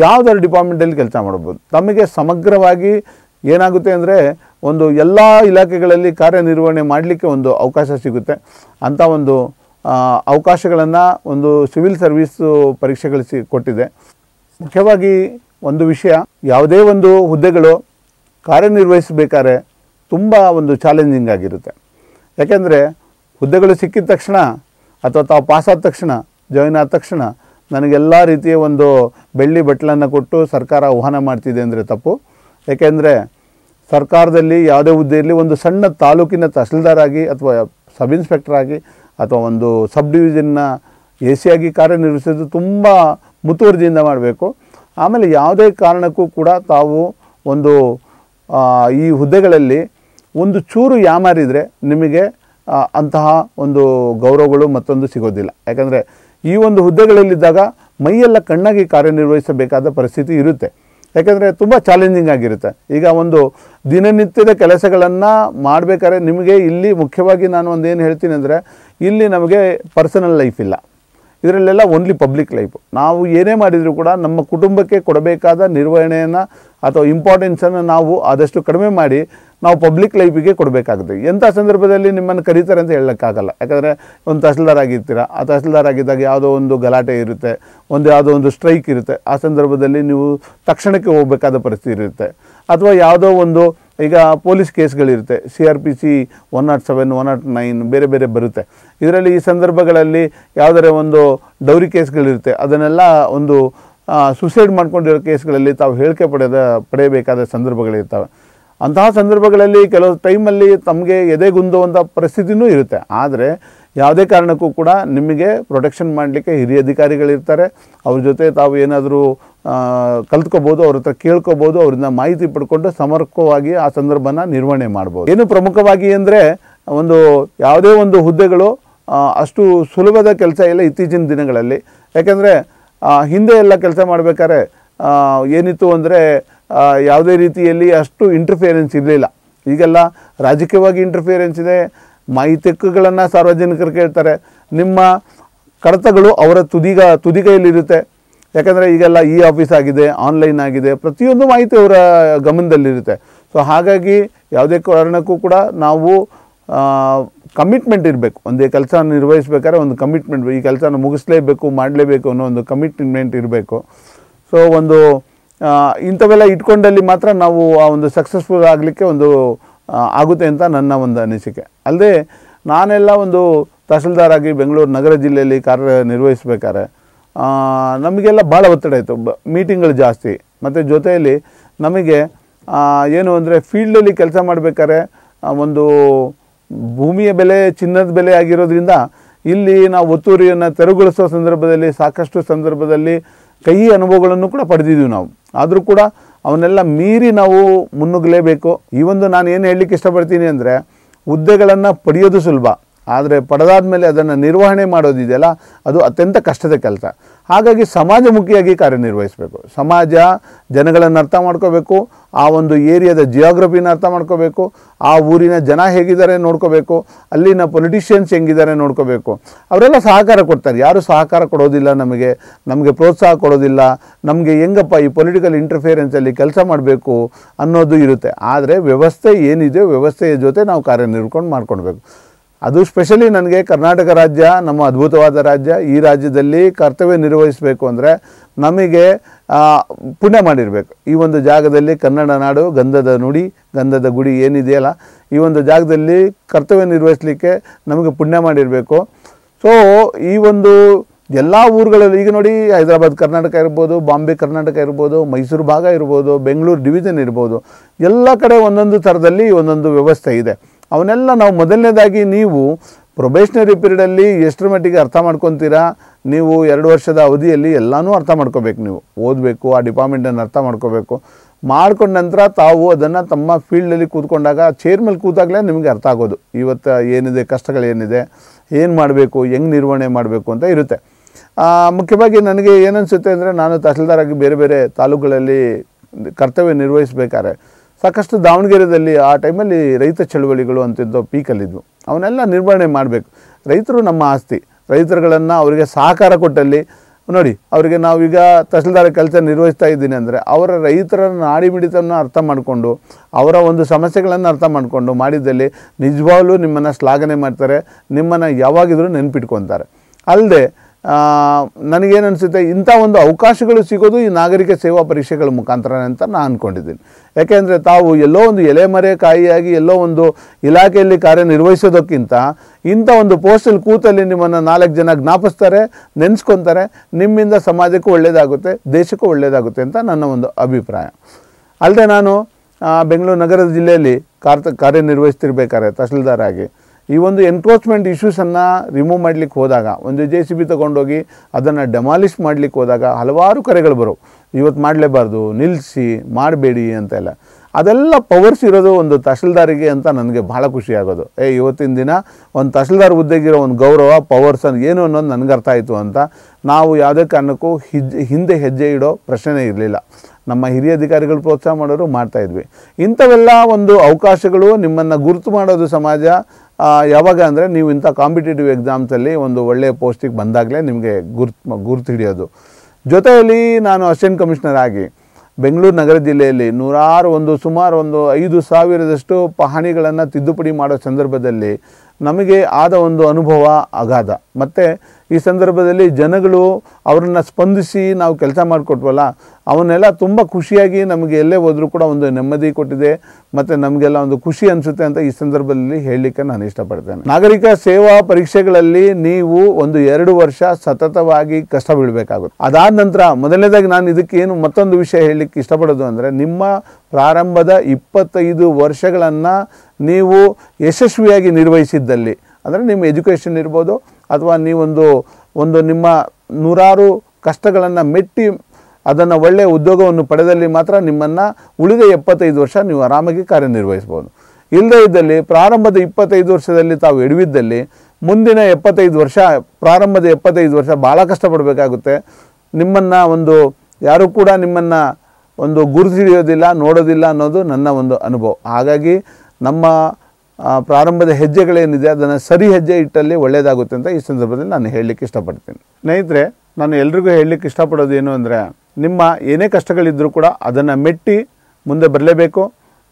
[SPEAKER 1] ಯಾವುದಾದ್ರು ಡಿಪಾರ್ಟ್ಮೆಂಟಲ್ಲಿ ಕೆಲಸ ಮಾಡ್ಬೋದು ತಮಗೆ ಸಮಗ್ರವಾಗಿ ಏನಾಗುತ್ತೆ ಅಂದರೆ ಒಂದು ಎಲ್ಲ ಇಲಾಖೆಗಳಲ್ಲಿ ಕಾರ್ಯನಿರ್ವಹಣೆ ಮಾಡಲಿಕ್ಕೆ ಒಂದು ಅವಕಾಶ ಸಿಗುತ್ತೆ ಅಂಥ ಒಂದು ಅವಕಾಶಗಳನ್ನು ಒಂದು ಸಿವಿಲ್ ಸರ್ವಿಸ್ ಪರೀಕ್ಷೆಗಳು ಸಿ ಕೊಟ್ಟಿದೆ ಮುಖ್ಯವಾಗಿ ಒಂದು ವಿಷಯ ಯಾವುದೇ ಒಂದು ಹುದ್ದೆಗಳು ಕಾರ್ಯನಿರ್ವಹಿಸಬೇಕಾದ್ರೆ ತುಂಬ ಒಂದು ಚಾಲೆಂಜಿಂಗ್ ಆಗಿರುತ್ತೆ ಯಾಕೆಂದರೆ ಹುದ್ದೆಗಳು ಸಿಕ್ಕಿದ ತಕ್ಷಣ ಅಥವಾ ತಾವು ಪಾಸಾದ ತಕ್ಷಣ ಜಾಯಿನ್ ಆದ ತಕ್ಷಣ ನನಗೆಲ್ಲ ರೀತಿಯ ಒಂದು ಬೆಳ್ಳಿ ಬಟ್ಟಲನ್ನು ಕೊಟ್ಟು ಸರ್ಕಾರ ಆಹ್ವಾನ ಮಾಡ್ತಿದೆ ಅಂದರೆ ತಪ್ಪು ಏಕೆಂದರೆ ಸರ್ಕಾರದಲ್ಲಿ ಯಾವುದೇ ಹುದ್ದೆಯಲ್ಲಿ ಒಂದು ಸಣ್ಣ ತಾಲೂಕಿನ ತಹಸೀಲ್ದಾರಾಗಿ ಆಗಿ ಅಥವಾ ಸಬ್ ಇನ್ಸ್ಪೆಕ್ಟರ್ ಆಗಿ ಅಥವಾ ಒಂದು ಸಬ್ ಡಿವಿಷನ್ನ ಎ ಸಿ ಆಗಿ ಕಾರ್ಯನಿರ್ವಹಿಸೋದು ತುಂಬ ಮುತುವರ್ಜಿಯಿಂದ ಮಾಡಬೇಕು ಆಮೇಲೆ ಯಾವುದೇ ಕಾರಣಕ್ಕೂ ಕೂಡ ತಾವು ಒಂದು ಈ ಹುದ್ದೆಗಳಲ್ಲಿ ಒಂದು ಚೂರು ಯಾಮಾರಿದರೆ ನಿಮಗೆ ಅಂತಹ ಒಂದು ಗೌರವಗಳು ಮತ್ತೊಂದು ಸಿಗೋದಿಲ್ಲ ಯಾಕಂದರೆ ಈ ಒಂದು ಹುದ್ದೆಗಳಲ್ಲಿದ್ದಾಗ ಮೈಯೆಲ್ಲ ಕಣ್ಣಾಗಿ ಕಾರ್ಯನಿರ್ವಹಿಸಬೇಕಾದ ಪರಿಸ್ಥಿತಿ ಇರುತ್ತೆ ಯಾಕೆಂದರೆ ತುಂಬ ಚಾಲೆಂಜಿಂಗ್ ಆಗಿರುತ್ತೆ ಈಗ ಒಂದು ದಿನನಿತ್ಯದ ಕೆಲಸಗಳನ್ನು ಮಾಡಬೇಕಾದ್ರೆ ನಿಮಗೆ ಇಲ್ಲಿ ಮುಖ್ಯವಾಗಿ ನಾನು ಒಂದು ಏನು ಹೇಳ್ತೀನಿ ಅಂದರೆ ಇಲ್ಲಿ ನಮಗೆ ಪರ್ಸನಲ್ ಲೈಫ್ ಇಲ್ಲ ಇದರಲ್ಲೆಲ್ಲ ಓನ್ಲಿ ಪಬ್ಲಿಕ್ ಲೈಫು ನಾವು ಏನೇ ಮಾಡಿದರೂ ಕೂಡ ನಮ್ಮ ಕುಟುಂಬಕ್ಕೆ ಕೊಡಬೇಕಾದ ನಿರ್ವಹಣೆಯನ್ನು ಅಥವಾ ಇಂಪಾರ್ಟೆನ್ಸನ್ನು ನಾವು ಆದಷ್ಟು ಕಡಿಮೆ ಮಾಡಿ ನಾವು ಪಬ್ಲಿಕ್ ಲೈಫಿಗೆ ಕೊಡಬೇಕಾಗುತ್ತೆ ಎಂಥ ಸಂದರ್ಭದಲ್ಲಿ ನಿಮ್ಮನ್ನು ಕರೀತಾರೆ ಅಂತ ಹೇಳೋಕ್ಕಾಗಲ್ಲ ಯಾಕಂದರೆ ಒಂದು ತಹಸೀಲ್ದಾರ್ ಆಗಿರ್ತೀರ ಆ ತಹಸೀಲ್ದಾರ್ ಆಗಿದ್ದಾಗ ಯಾವುದೋ ಒಂದು ಗಲಾಟೆ ಇರುತ್ತೆ ಒಂದು ಯಾವುದೋ ಒಂದು ಸ್ಟ್ರೈಕ್ ಇರುತ್ತೆ ಆ ಸಂದರ್ಭದಲ್ಲಿ ನೀವು ತಕ್ಷಣಕ್ಕೆ ಹೋಗಬೇಕಾದ ಪರಿಸ್ಥಿತಿ ಇರುತ್ತೆ ಅಥವಾ ಯಾವುದೋ ಒಂದು ಈಗ ಪೊಲೀಸ್ ಕೇಸ್ಗಳಿರುತ್ತೆ C R P C one not seven one not nine ಬೇರೆ ಬೇರೆ ಬರುತ್ತೆ ಇದರಲ್ಲಿ ಈ ಸಂದರ್ಭಗಳಲ್ಲಿ ಯಾವುದಾದ್ರೆ ಒಂದು ಡೌರಿ ಕೇಸ್ಗಳಿರುತ್ತೆ ಅದನ್ನೆಲ್ಲ ಒಂದು ಸುಸೈಡ್ ಮಾಡ್ಕೊಂಡಿರೋ ಕೇಸ್ಗಳಲ್ಲಿ ತಾವು ಹೇಳಿಕೆ ಪಡೆದ ಪಡೆಯಬೇಕಾದ ಸಂದರ್ಭಗಳಿರ್ತವೆ ಅಂತಹ ಸಂದರ್ಭಗಳಲ್ಲಿ ಕೆಲವು ಟೈಮಲ್ಲಿ ತಮಗೆ ಎದೆಗುಂದುವಂಥ ಪರಿಸ್ಥಿತಿನೂ ಇರುತ್ತೆ ಆದರೆ ಯಾವುದೇ ಕಾರಣಕ್ಕೂ ಕೂಡ ನಿಮಗೆ ಪ್ರೊಟೆಕ್ಷನ್ ಮಾಡಲಿಕ್ಕೆ ಹಿರಿಯ ಅಧಿಕಾರಿಗಳಿರ್ತಾರೆ ಅವ್ರ ಜೊತೆ ತಾವು ಏನಾದರೂ ಕಲ್ತ್ಕೋಬೋದು ಅವ್ರ ಹತ್ರ ಕೇಳ್ಕೊಬೋದು ಅವರಿಂದ ಮಾಹಿತಿ ಪಡ್ಕೊಂಡು ಸಮರ್ಪಕವಾಗಿ ಆ ಸಂದರ್ಭನ ನಿರ್ವಹಣೆ ಮಾಡ್ಬೋದು ಏನು ಪ್ರಮುಖವಾಗಿ ಅಂದರೆ ಒಂದು ಯಾವುದೇ ಒಂದು ಹುದ್ದೆಗಳು ಅಷ್ಟು ಸುಲಭದ ಕೆಲಸ ಇಲ್ಲ ಇತ್ತೀಚಿನ ದಿನಗಳಲ್ಲಿ ಯಾಕೆಂದರೆ ಹಿಂದೆ ಎಲ್ಲ ಕೆಲಸ ಮಾಡಬೇಕಾದ್ರೆ ಏನಿತ್ತು ಅಂದರೆ ಯಾವುದೇ ರೀತಿಯಲ್ಲಿ ಅಷ್ಟು ಇಂಟರ್ಫಿಯರೆನ್ಸ್ ಇರಲಿಲ್ಲ ಈಗೆಲ್ಲ ರಾಜಕೀಯವಾಗಿ ಇಂಟರ್ಫಿಯರೆನ್ಸ್ ಇದೆ ಮಾಹಿತಿಗಳನ್ನು ಸಾರ್ವಜನಿಕರು ಕೇಳ್ತಾರೆ ನಿಮ್ಮ ಕಡತಗಳು ಅವರ ತುದಿಗ ತುದಿಗೈಲಿರುತ್ತೆ ಯಾಕಂದರೆ ಈಗೆಲ್ಲ ಇ ಆಫೀಸ್ ಆಗಿದೆ ಆನ್ಲೈನ್ ಆಗಿದೆ ಪ್ರತಿಯೊಂದು ಮಾಹಿತಿ ಅವರ ಗಮನದಲ್ಲಿರುತ್ತೆ ಸೊ ಹಾಗಾಗಿ ಯಾವುದೇ ಕಾರಣಕ್ಕೂ ಕೂಡ ನಾವು ಕಮಿಟ್ಮೆಂಟ್ ಇರಬೇಕು ಒಂದೇ ಕೆಲಸ ನಿರ್ವಹಿಸಬೇಕಾದ್ರೆ ಒಂದು ಕಮಿಟ್ಮೆಂಟ್ ಈ ಕೆಲಸನ ಮುಗಿಸ್ಲೇಬೇಕು ಮಾಡಲೇಬೇಕು ಅನ್ನೋ ಒಂದು ಕಮಿಟ್ಮೆಂಟ್ ಇರಬೇಕು ಸೊ ಒಂದು ಇಂಥವೆಲ್ಲ ಇಟ್ಕೊಂಡಲ್ಲಿ ಮಾತ್ರ ನಾವು ಆ ಒಂದು ಸಕ್ಸಸ್ಫುಲ್ ಆಗಲಿಕ್ಕೆ ಒಂದು ಆಗುತ್ತೆ ಅಂತ ನನ್ನ ಒಂದು ಅನಿಸಿಕೆ ಅಲ್ಲದೆ ನಾನೆಲ್ಲ ಒಂದು ತಹಸೀಲ್ದಾರ್ ಆಗಿ ಬೆಂಗಳೂರು ನಗರ ಜಿಲ್ಲೆಯಲ್ಲಿ ಕಾರ್ಯನಿರ್ವಹಿಸ್ಬೇಕಾದ್ರೆ ನಮಗೆಲ್ಲ ಭಾಳ ಒತ್ತಡ ಇತ್ತು ಬ ಮೀಟಿಂಗ್ಗಳು ಜಾಸ್ತಿ ಮತ್ತು ಜೊತೆಯಲ್ಲಿ ನಮಗೆ ಏನು ಅಂದರೆ ಫೀಲ್ಡಲ್ಲಿ ಕೆಲಸ ಮಾಡಬೇಕಾದ್ರೆ ಒಂದು ಭೂಮಿಯ ಬೆಲೆ ಚಿನ್ನದ ಬೆಲೆ ಆಗಿರೋದ್ರಿಂದ ಇಲ್ಲಿ ನಾವು ಒತ್ತುವರಿಯನ್ನು ತೆರವುಗೊಳಿಸೋ ಸಂದರ್ಭದಲ್ಲಿ ಸಾಕಷ್ಟು ಸಂದರ್ಭದಲ್ಲಿ ಕೈ ಅನುಭವಗಳನ್ನು ಕೂಡ ಪಡೆದಿದ್ದೀವಿ ನಾವು ಆದರೂ ಕೂಡ ಅವನ್ನೆಲ್ಲ ಮೀರಿ ನಾವು ಮುನ್ನುಗ್ಗಲೇಬೇಕು ಈ ಒಂದು ನಾನು ಏನು ಹೇಳಲಿಕ್ಕೆ ಇಷ್ಟಪಡ್ತೀನಿ ಅಂದರೆ ಹುದ್ದೆಗಳನ್ನು ಪಡೆಯೋದು ಸುಲಭ ಆದರೆ ಪಡೆದಾದ ಮೇಲೆ ಅದನ್ನು ನಿರ್ವಹಣೆ ಮಾಡೋದಿದೆಯಲ್ಲ ಅದು ಅತ್ಯಂತ ಕಷ್ಟದ ಕೆಲಸ ಹಾಗಾಗಿ ಸಮಾಜಮುಖಿಯಾಗಿ ಕಾರ್ಯನಿರ್ವಹಿಸಬೇಕು ಸಮಾಜ ಜನಗಳನ್ನು ಅರ್ಥ ಮಾಡ್ಕೋಬೇಕು ಆ ಒಂದು ಏರಿಯಾದ ಜಿಯೋಗ್ರಫಿನ ಅರ್ಥ ಮಾಡ್ಕೋಬೇಕು ಆ ಊರಿನ ಜನ ಹೇಗಿದ್ದಾರೆ ನೋಡ್ಕೋಬೇಕು ಅಲ್ಲಿನ ಪೊಲಿಟಿಷಿಯನ್ಸ್ ಹೆಂಗಿದ್ದಾರೆ ನೋಡ್ಕೋಬೇಕು ಅವರೆಲ್ಲ ಸಹಕಾರ ಕೊಡ್ತಾರೆ ಯಾರೂ ಸಹಕಾರ ಕೊಡೋದಿಲ್ಲ ನಮಗೆ ನಮಗೆ ಪ್ರೋತ್ಸಾಹ ಕೊಡೋದಿಲ್ಲ ನಮಗೆ ಹೆಂಗಪ್ಪ ಈ ಪೊಲಿಟಿಕಲ್ ಇಂಟರ್ಫಿಯರೆನ್ಸಲ್ಲಿ ಕೆಲಸ ಮಾಡಬೇಕು ಅನ್ನೋದು ಇರುತ್ತೆ ಆದರೆ ವ್ಯವಸ್ಥೆ ಏನಿದೆಯೋ ವ್ಯವಸ್ಥೆಯ ಜೊತೆ ನಾವು ಕಾರ್ಯನಿರ್ಕೊಂಡು ಮಾಡ್ಕೊಳ್ಬೇಕು ಅದು ಸ್ಪೆಷಲಿ ನನಗೆ ಕರ್ನಾಟಕ ರಾಜ್ಯ ನಮ್ಮ ಅದ್ಭುತವಾದ ರಾಜ್ಯ ಈ ರಾಜ್ಯದಲ್ಲಿ ಕರ್ತವ್ಯ ನಿರ್ವಹಿಸಬೇಕು ಅಂದರೆ ನಮಗೆ ಪುಣ್ಯ ಮಾಡಿರಬೇಕು ಈ ಒಂದು ಜಾಗದಲ್ಲಿ ಕನ್ನಡ ನಾಡು ಗಂಧದ ನುಡಿ ಗಂಧದ ಗುಡಿ ಏನಿದೆಯಲ್ಲ ಈ ಒಂದು ಜಾಗದಲ್ಲಿ ಕರ್ತವ್ಯ ನಿರ್ವಹಿಸಲಿಕ್ಕೆ ನಮಗೆ ಪುಣ್ಯ ಮಾಡಿರಬೇಕು ಸೊ ಈ ಒಂದು ಎಲ್ಲ ಊರುಗಳಲ್ಲಿ ಈಗ ನೋಡಿ ಹೈದರಾಬಾದ್ ಕರ್ನಾಟಕ ಇರ್ಬೋದು ಬಾಂಬೆ ಕರ್ನಾಟಕ ಇರ್ಬೋದು ಮೈಸೂರು ಭಾಗ ಇರ್ಬೋದು ಬೆಂಗಳೂರು ಡಿವಿಷನ್ ಇರ್ಬೋದು ಎಲ್ಲ ಕಡೆ ಒಂದೊಂದು ಥರದಲ್ಲಿ ಒಂದೊಂದು ವ್ಯವಸ್ಥೆ ಇದೆ ಅವನ್ನೆಲ್ಲ ನಾವು ಮೊದಲನೇದಾಗಿ ನೀವು ಪ್ರೊಬೇಷನರಿ ಪೀರಿಯಡಲ್ಲಿ ಎಷ್ಟರ ಮಟ್ಟಿಗೆ ಅರ್ಥ ಮಾಡ್ಕೊತೀರಾ ನೀವು ಎರಡು ವರ್ಷದ ಅವಧಿಯಲ್ಲಿ ಎಲ್ಲನೂ ಅರ್ಥ ಮಾಡ್ಕೋಬೇಕು ನೀವು ಓದಬೇಕು ಆ ಡಿಪಾರ್ಟ್ಮೆಂಟನ್ನು ಅರ್ಥ ಮಾಡ್ಕೋಬೇಕು ಮಾಡ್ಕೊಂಡ ನಂತರ ತಾವು ಅದನ್ನು ತಮ್ಮ ಫೀಲ್ಡಲ್ಲಿ ಕೂತ್ಕೊಂಡಾಗ ಚೇರ್ ಮೇಲೆ ಕೂತಾಗಲೇ ನಿಮಗೆ ಅರ್ಥ ಆಗೋದು ಇವತ್ತು ಏನಿದೆ ಕಷ್ಟಗಳೇನಿದೆ ಏನು ಮಾಡಬೇಕು ಹೆಂಗೆ ನಿರ್ವಹಣೆ ಮಾಡಬೇಕು ಅಂತ ಇರುತ್ತೆ ಮುಖ್ಯವಾಗಿ ನನಗೆ ಏನನ್ಸುತ್ತೆ ಅಂದರೆ ನಾನು ತಹಸೀಲ್ದಾರಾಗಿ ಬೇರೆ ಬೇರೆ ತಾಲೂಕುಗಳಲ್ಲಿ ಕರ್ತವ್ಯ ನಿರ್ವಹಿಸಬೇಕಾದ್ರೆ ಸಾಕಷ್ಟು ದಾವಣಗೆರೆಯಲ್ಲಿ ಆ ಟೈಮಲ್ಲಿ ರೈತ ಚಳುವಳಿಗಳು ಅಂತಿದ್ದೋ ಪೀಕಲ್ಲಿದ್ವು ಅವನ್ನೆಲ್ಲ ನಿರ್ವಹಣೆ ಮಾಡಬೇಕು ರೈತರು ನಮ್ಮ ಆಸ್ತಿ ರೈತರುಗಳನ್ನು ಅವರಿಗೆ ಸಹಕಾರ ಕೊಟ್ಟಲ್ಲಿ ನೋಡಿ ಅವರಿಗೆ ನಾವೀಗ ತಹಸೀಲ್ದಾರ ಕೆಲಸ ನಿರ್ವಹಿಸ್ತಾ ಇದ್ದೀನಿ ಅಂದರೆ ಅವರ ರೈತರ ನಾಡಿಮಿಡಿತವನ್ನು ಅರ್ಥ ಮಾಡಿಕೊಂಡು ಅವರ ಒಂದು ಸಮಸ್ಯೆಗಳನ್ನು ಅರ್ಥ ಮಾಡಿಕೊಂಡು ಮಾಡಿದ್ದಲ್ಲಿ ನಿಜವಾಗ್ಲೂ ನಿಮ್ಮನ್ನು ಶ್ಲಾಘನೆ ಮಾಡ್ತಾರೆ ನಿಮ್ಮನ್ನು ಯಾವಾಗಿದ್ರೂ ನೆನ್ಪಿಟ್ಕೊತಾರೆ ಅಲ್ಲದೆ ನನಗೇನು ಅನಿಸುತ್ತೆ ಇಂಥ ಒಂದು ಅವಕಾಶಗಳು ಸಿಗೋದು ಈ ನಾಗರಿಕ ಸೇವಾ ಪರೀಕ್ಷೆಗಳ ಮುಖಾಂತರ ಅಂತ ನಾನು ಅಂದ್ಕೊಂಡಿದ್ದೀನಿ ಯಾಕೆಂದರೆ ತಾವು ಎಲ್ಲೋ ಒಂದು ಎಲೆಮರೆ ಕಾಯಿಯಾಗಿ ಎಲ್ಲೋ ಒಂದು ಇಲಾಖೆಯಲ್ಲಿ ಕಾರ್ಯನಿರ್ವಹಿಸೋದಕ್ಕಿಂತ ಇಂಥ ಒಂದು ಪೋಸ್ಟಲ್ಲಿ ಕೂತಲ್ಲಿ ನಿಮ್ಮನ್ನು ನಾಲ್ಕು ಜನ ಜ್ಞಾಪಿಸ್ತಾರೆ ನೆನೆಸ್ಕೊತಾರೆ ನಿಮ್ಮಿಂದ ಸಮಾಜಕ್ಕೂ ಒಳ್ಳೆಯದಾಗುತ್ತೆ ದೇಶಕ್ಕೂ ಒಳ್ಳೆಯದಾಗುತ್ತೆ ಅಂತ ನನ್ನ ಒಂದು ಅಭಿಪ್ರಾಯ ಅಲ್ಲದೆ ನಾನು ಬೆಂಗಳೂರು ನಗರದ ಜಿಲ್ಲೆಯಲ್ಲಿ ಕಾರ್ತ ಕಾರ್ಯನಿರ್ವಹಿಸ್ತಿರ್ಬೇಕಾದ್ರೆ ತಹಸೀಲ್ದಾರಾಗಿ ಈ ಒಂದು ಎನ್ಕ್ರೋಚ್ಮೆಂಟ್ ಇಶ್ಯೂಸನ್ನು ರಿಮೂವ್ ಮಾಡಲಿಕ್ಕೆ ಹೋದಾಗ ಒಂದು ಜೆ ಸಿ ಬಿ ತೊಗೊಂಡೋಗಿ ಅದನ್ನು ಡೆಮಾಲಿಷ್ ಮಾಡಲಿಕ್ಕೆ ಹೋದಾಗ ಹಲವಾರು ಕರೆಗಳು ಬರೋ ಇವತ್ತು ಮಾಡಲೇಬಾರ್ದು ನಿಲ್ಲಿಸಿ ಮಾಡಬೇಡಿ ಅಂತೆಲ್ಲ ಅದೆಲ್ಲ ಪವರ್ಸ್ ಇರೋದು ಒಂದು ತಹಸೀಲ್ದಾರಿಗೆ ಅಂತ ನನಗೆ ಭಾಳ ಖುಷಿಯಾಗೋದು ಏ ಇವತ್ತಿನ ದಿನ ಒಂದು ತಹಶೀಲ್ದಾರ್ ಹುದ್ದೆಗಿರೋ ಒಂದು ಗೌರವ ಪವರ್ಸ್ ಅಂತ ಏನು ಅನ್ನೋದು ನನಗೆ ಅರ್ಥ ಆಯಿತು ಅಂತ ನಾವು ಯಾವುದೇ ಕಾರಣಕ್ಕೂ ಹಿಜ್ ಹಿಂದೆ ಹೆಜ್ಜೆ ಇಡೋ ಪ್ರಶ್ನೆ ಇರಲಿಲ್ಲ ನಮ್ಮ ಹಿರಿಯ ಅಧಿಕಾರಿಗಳು ಪ್ರೋತ್ಸಾಹ ಮಾಡೋರು ಮಾಡ್ತಾಯಿದ್ವಿ ಇಂಥವೆಲ್ಲ ಒಂದು ಅವಕಾಶಗಳು ನಿಮ್ಮನ್ನು ಗುರುತು ಮಾಡೋದು ಸಮಾಜ ಯಾವಾಗ ಅಂದರೆ ನೀವು ಇಂಥ ಕಾಂಪಿಟೇಟಿವ್ ಎಕ್ಸಾಮ್ಸಲ್ಲಿ ಒಂದು ಒಳ್ಳೆಯ ಪೋಸ್ಟಿಗೆ ಬಂದಾಗಲೇ ನಿಮಗೆ ಗುರ್ತು ಗುರ್ತು ಹಿಡಿಯೋದು ಜೊತೆಯಲ್ಲಿ ನಾನು ಅಸಿಸ್ಟೆಂಟ್ ಕಮಿಷನರ್ ಆಗಿ ಬೆಂಗಳೂರು ನಗರ ಜಿಲ್ಲೆಯಲ್ಲಿ ನೂರಾರು ಒಂದು ಸುಮಾರು ಒಂದು ಐದು ಸಾವಿರದಷ್ಟು ಪಹಣಿಗಳನ್ನು ತಿದ್ದುಪಡಿ ಮಾಡೋ ಸಂದರ್ಭದಲ್ಲಿ ನಮಗೆ ಆದ ಒಂದು ಅನುಭವ ಅಗಾಧ ಮತ್ತು ಈ ಸಂದರ್ಭದಲ್ಲಿ ಜನಗಳು ಅವರನ್ನು ಸ್ಪಂದಿಸಿ ನಾವು ಕೆಲಸ ಮಾಡಿಕೊಟ್ವಲ್ಲ ಅವನ್ನೆಲ್ಲ ತುಂಬ ಖುಷಿಯಾಗಿ ನಮಗೆ ಎಲ್ಲೇ ಹೋದರೂ ಕೂಡ ಒಂದು ನೆಮ್ಮದಿ ಕೊಟ್ಟಿದೆ ಮತ್ತು ನಮಗೆಲ್ಲ ಒಂದು ಖುಷಿ ಅನಿಸುತ್ತೆ ಅಂತ ಈ ಸಂದರ್ಭದಲ್ಲಿ ಹೇಳಲಿಕ್ಕೆ ನಾನು ಇಷ್ಟಪಡ್ತೇನೆ ನಾಗರಿಕ ಸೇವಾ ಪರೀಕ್ಷೆಗಳಲ್ಲಿ ನೀವು ಒಂದು ಎರಡು ವರ್ಷ ಸತತವಾಗಿ ಕಷ್ಟ ಬೀಳಬೇಕಾಗುತ್ತೆ ಅದಾದ ನಂತರ ಮೊದಲನೇದಾಗಿ ನಾನು ಇದಕ್ಕೇನು ಮತ್ತೊಂದು ವಿಷಯ ಹೇಳಲಿಕ್ಕೆ ಇಷ್ಟಪಡೋದು ಅಂದರೆ ನಿಮ್ಮ ಪ್ರಾರಂಭದ ಇಪ್ಪತ್ತೈದು ವರ್ಷಗಳನ್ನು ನೀವು ಯಶಸ್ವಿಯಾಗಿ ನಿರ್ವಹಿಸಿದ್ದಲ್ಲಿ ಅಂದರೆ ನಿಮ್ಮ ಎಜುಕೇಷನ್ ಇರ್ಬೋದು ಅಥವಾ ನೀವೊಂದು ಒಂದು ನಿಮ್ಮ ನೂರಾರು ಕಷ್ಟಗಳನ್ನು ಮೆಟ್ಟಿ ಅದನ್ನು ಒಳ್ಳೆಯ ಉದ್ಯೋಗವನ್ನು ಪಡೆದಲ್ಲಿ ಮಾತ್ರ ನಿಮ್ಮನ್ನು ಉಳಿದ ಎಪ್ಪತ್ತೈದು ವರ್ಷ ನೀವು ಆರಾಮಾಗಿ ಕಾರ್ಯನಿರ್ವಹಿಸ್ಬೋದು ಇಲ್ಲದೇ ಇದ್ದಲ್ಲಿ ಪ್ರಾರಂಭದ ಇಪ್ಪತ್ತೈದು ವರ್ಷದಲ್ಲಿ ತಾವು ಎಡವಿದ್ದಲ್ಲಿ ಮುಂದಿನ ಎಪ್ಪತ್ತೈದು ವರ್ಷ ಪ್ರಾರಂಭದ ಎಪ್ಪತ್ತೈದು ವರ್ಷ ಭಾಳ ಕಷ್ಟಪಡಬೇಕಾಗುತ್ತೆ ನಿಮ್ಮನ್ನು ಒಂದು ಯಾರೂ ಕೂಡ ನಿಮ್ಮನ್ನು ಒಂದು ಗುರುತಿಡಿಯೋದಿಲ್ಲ ನೋಡೋದಿಲ್ಲ ಅನ್ನೋದು ನನ್ನ ಒಂದು ಅನುಭವ ಹಾಗಾಗಿ ನಮ್ಮ ಪ್ರಾರಂಭದ ಹೆಜ್ಜೆಗಳೇನಿದೆ ಅದನ್ನು ಸರಿ ಹೆಜ್ಜೆ ಇಟ್ಟಲ್ಲಿ ಒಳ್ಳೆಯದಾಗುತ್ತೆ ಅಂತ ಈ ಸಂದರ್ಭದಲ್ಲಿ ನಾನು ಹೇಳಲಿಕ್ಕೆ ಇಷ್ಟಪಡ್ತೀನಿ ಸ್ನೇಹಿತರೆ ನಾನು ಎಲ್ರಿಗೂ ಹೇಳಲಿಕ್ಕೆ ಇಷ್ಟಪಡೋದು ಏನು ಅಂದರೆ ನಿಮ್ಮ ಏನೇ ಕಷ್ಟಗಳಿದ್ದರೂ ಕೂಡ ಅದನ್ನು ಮೆಟ್ಟಿ ಮುಂದೆ ಬರಲೇಬೇಕು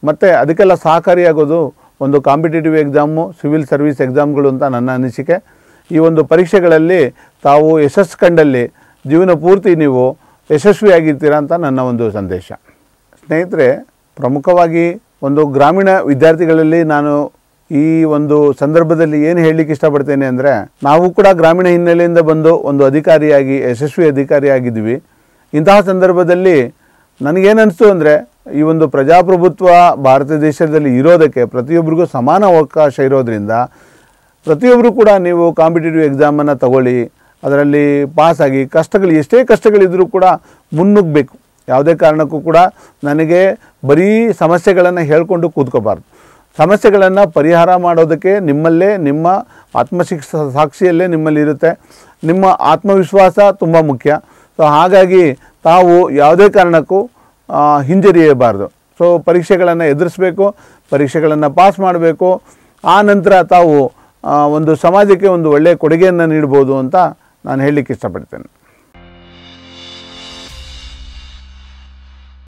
[SPEAKER 1] ಮತ್ತು ಅದಕ್ಕೆಲ್ಲ ಸಹಕಾರಿಯಾಗೋದು ಒಂದು ಕಾಂಪಿಟೇಟಿವ್ ಎಕ್ಸಾಮು ಸಿವಿಲ್ ಸರ್ವಿಸ್ ಎಕ್ಸಾಮ್ಗಳು ಅಂತ ನನ್ನ ಅನಿಸಿಕೆ ಈ ಒಂದು ಪರೀಕ್ಷೆಗಳಲ್ಲಿ ತಾವು ಯಶಸ್ಸು ಕಂಡಲ್ಲಿ ಜೀವನ ಪೂರ್ತಿ ನೀವು ಯಶಸ್ವಿಯಾಗಿರ್ತೀರ ಅಂತ ನನ್ನ ಒಂದು ಸಂದೇಶ ಸ್ನೇಹಿತರೆ ಪ್ರಮುಖವಾಗಿ ಒಂದು ಗ್ರಾಮೀಣ ವಿದ್ಯಾರ್ಥಿಗಳಲ್ಲಿ ನಾನು ಈ ಒಂದು ಸಂದರ್ಭದಲ್ಲಿ ಏನು ಹೇಳಲಿಕ್ಕೆ ಇಷ್ಟಪಡ್ತೇನೆ ಅಂದರೆ ನಾವು ಕೂಡ ಗ್ರಾಮೀಣ ಹಿನ್ನೆಲೆಯಿಂದ ಬಂದು ಒಂದು ಅಧಿಕಾರಿಯಾಗಿ ಯಶಸ್ವಿ ಅಧಿಕಾರಿಯಾಗಿದ್ವಿ ಇಂತಹ ಸಂದರ್ಭದಲ್ಲಿ ನನಗೇನಿಸ್ತು ಅಂದರೆ ಈ ಒಂದು ಪ್ರಜಾಪ್ರಭುತ್ವ ಭಾರತ ದೇಶದಲ್ಲಿ ಇರೋದಕ್ಕೆ ಪ್ರತಿಯೊಬ್ಬರಿಗೂ ಸಮಾನ ಅವಕಾಶ ಇರೋದರಿಂದ ಪ್ರತಿಯೊಬ್ಬರು ಕೂಡ ನೀವು ಕಾಂಪಿಟೇಟಿವ್ ಎಕ್ಸಾಮನ್ನು ತಗೊಳ್ಳಿ ಅದರಲ್ಲಿ ಪಾಸಾಗಿ ಕಷ್ಟಗಳು ಎಷ್ಟೇ ಕಷ್ಟಗಳಿದ್ದರೂ ಕೂಡ ಮುನ್ನುಗ್ಗಬೇಕು ಯಾವುದೇ ಕಾರಣಕ್ಕೂ ಕೂಡ ನನಗೆ ಬರೀ ಸಮಸ್ಯೆಗಳನ್ನು ಹೇಳಿಕೊಂಡು ಕೂತ್ಕೋಬಾರ್ದು ಸಮಸ್ಯೆಗಳನ್ನು ಪರಿಹಾರ ಮಾಡೋದಕ್ಕೆ ನಿಮ್ಮಲ್ಲೇ ನಿಮ್ಮ ಆತ್ಮಶಿಕ್ಷ ಸಾಕ್ಷಿಯಲ್ಲೇ ನಿಮ್ಮಲ್ಲಿರುತ್ತೆ ನಿಮ್ಮ ಆತ್ಮವಿಶ್ವಾಸ ತುಂಬ ಮುಖ್ಯ ಸೊ ಹಾಗಾಗಿ ತಾವು ಯಾವುದೇ ಕಾರಣಕ್ಕೂ ಹಿಂಜರಿಯಬಾರ್ದು ಸೊ ಪರೀಕ್ಷೆಗಳನ್ನು ಎದುರಿಸಬೇಕು ಪರೀಕ್ಷೆಗಳನ್ನು ಪಾಸ್ ಮಾಡಬೇಕು ಆ ನಂತರ ತಾವು ಒಂದು ಸಮಾಜಕ್ಕೆ ಒಂದು ಒಳ್ಳೆಯ ಕೊಡುಗೆಯನ್ನು ನೀಡ್ಬೋದು ಅಂತ ನಾನು ಹೇಳಲಿಕ್ಕೆ ಇಷ್ಟಪಡ್ತೇನೆ